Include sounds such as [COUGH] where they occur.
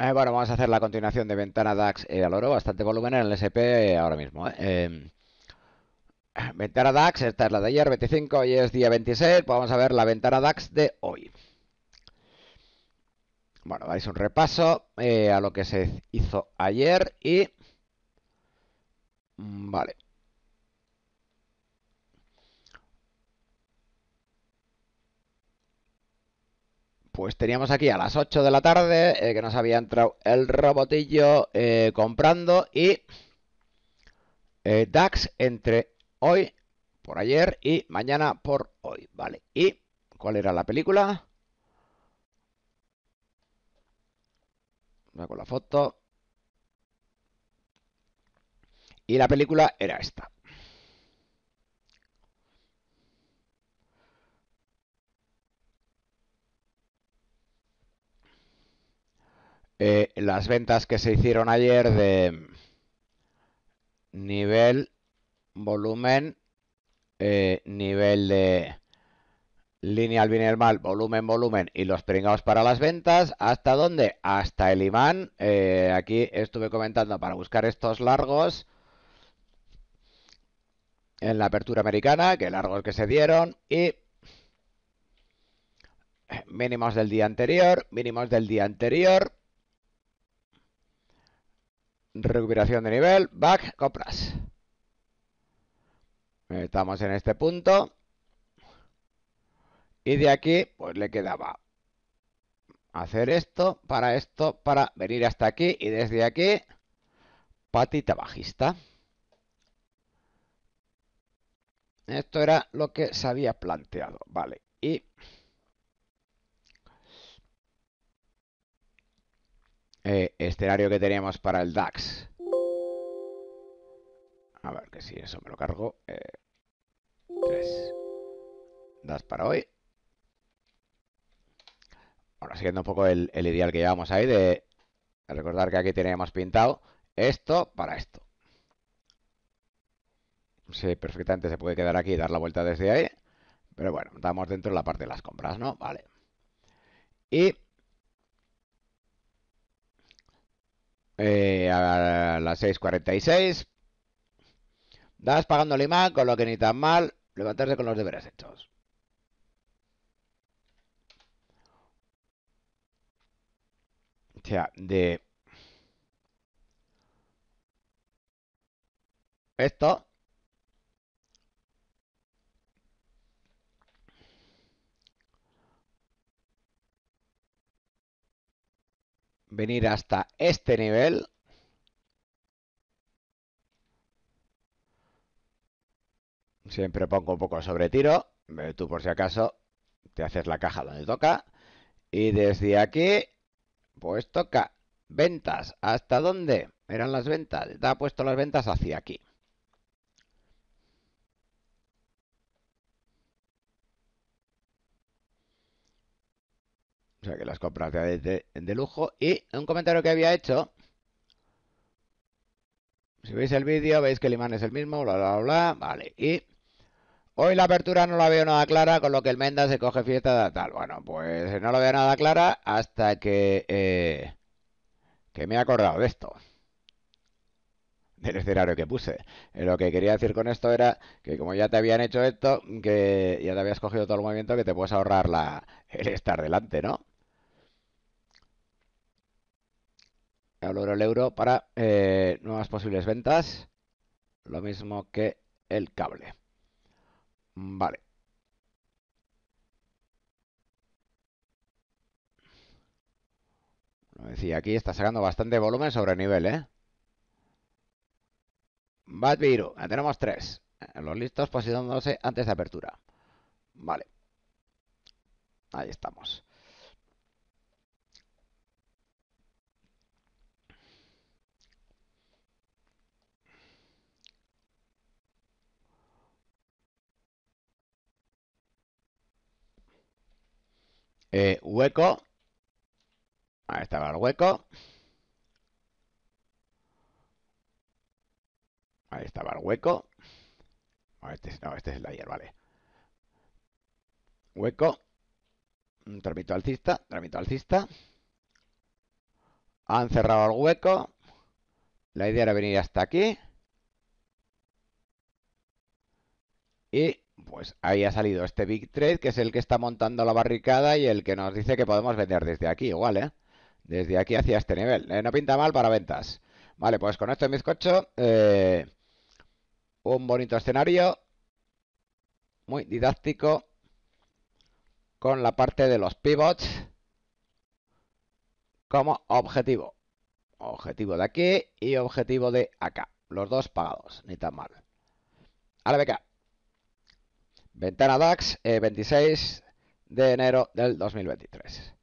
Eh, bueno, vamos a hacer la continuación de ventana DAX eh, al oro. Bastante volumen en el SP eh, ahora mismo. Em, [CLEARS THROAT] ventana DAX, esta es la de ayer, 25, hoy es día 26. Pues vamos a ver la ventana DAX de hoy. Bueno, vais un repaso a lo que se hizo ayer y... Mm, vale. pues teníamos aquí a las 8 de la tarde eh, que nos había entrado el robotillo eh, comprando y eh, DAX entre hoy por ayer y mañana por hoy. Vale, ¿y cuál era la película? Con la foto. Y la película era esta. Eh, las ventas que se hicieron ayer de nivel, volumen, eh, nivel de lineal mal, volumen, volumen y los pringados para las ventas. ¿Hasta dónde? Hasta el imán. Eh, aquí estuve comentando para buscar estos largos en la apertura americana, que largos que se dieron y mínimos del día anterior, mínimos del día anterior recuperación de nivel, back, compras. Estamos en este punto. Y de aquí, pues le quedaba hacer esto, para esto, para venir hasta aquí y desde aquí, patita bajista. Esto era lo que se había planteado, vale. Y eh, escenario que teníamos para el DAX. A ver, que si eso me lo cargo. Eh, DAX para hoy. Bueno, siguiendo un poco el, ideal que llevamos ahí de recordar que aquí teníamos pintado esto para esto. Sí, perfectamente se puede quedar aquí y dar la vuelta desde ahí. Pero bueno, estamos dentro de la parte de las compras, ¿no? Vale. Y Eh, a las 6.46. Das pagando el imán, con lo que ni tan mal levantarse con los deberes hechos. O sea, de... Esto venir hasta este nivel. Siempre pongo un poco sobre tiro. Eh, tú por si acaso te haces la caja donde toca. Y desde aquí, pues toca ventas. ¿Hasta dónde eran las ventas? Te ha puesto las ventas hacia aquí. sea que las compras de, lujo. Y un comentario que había hecho. Si veis el vídeo, veis que el imán es el mismo, bla, bla, bla. Vale, y hoy la apertura no la veo nada clara, con lo que el Menda se coge fiesta de tal. Bueno, pues no lo veo nada clara hasta que, eh, que me he acordado de esto. Del escenario que puse. Eh, lo que quería decir con esto era que como ya te habían hecho esto, que ya te habías cogido todo el movimiento, que te puedes ahorrar la, el estar delante, ¿no? euro el euro para eh, nuevas posibles ventas. Lo mismo que el cable. Vale. Lo decía aquí, está sacando bastante volumen sobre nivel, ¿eh? Ah, tenemos tres. Eh, los listos posicionándose antes de apertura. Vale. Ahí estamos. Eh, hueco. Ahí estaba el hueco. Ahí estaba el hueco. este, es, no, este el layer, vale. Hueco. Un tramito alcista, tramito alcista. Han cerrado el hueco. La idea era venir hasta aquí. Y pues ahí ha salido este Big Trade, que es el que está montando la barricada y el que nos dice que podemos vender desde aquí, igual, ¿eh? Desde aquí hacia este nivel. Eh, no pinta mal para ventas. Vale, pues con esto en bizcocho, eh, un bonito escenario, muy didáctico, con la parte de los pivots como objetivo. Objetivo de aquí y objetivo de acá. Los dos pagados, ni tan mal. A la beca. Ventana DAX, 26 e de enero del 2023.